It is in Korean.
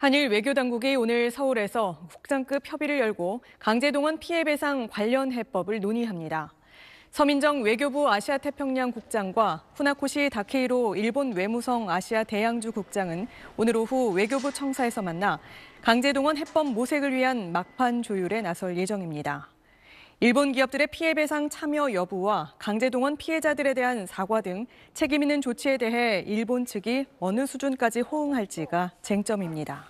한일 외교 당국이 오늘 서울에서 국장급 협의를 열고 강제동원 피해 배상 관련 해법을 논의합니다. 서민정 외교부 아시아 태평양 국장과 후나코시 다케이로 일본 외무성 아시아 대양주 국장은 오늘 오후 외교부 청사에서 만나 강제동원 해법 모색을 위한 막판 조율에 나설 예정입니다. 일본 기업들의 피해 배상 참여 여부와 강제동원 피해자들에 대한 사과 등 책임 있는 조치에 대해 일본 측이 어느 수준까지 호응할지가 쟁점입니다.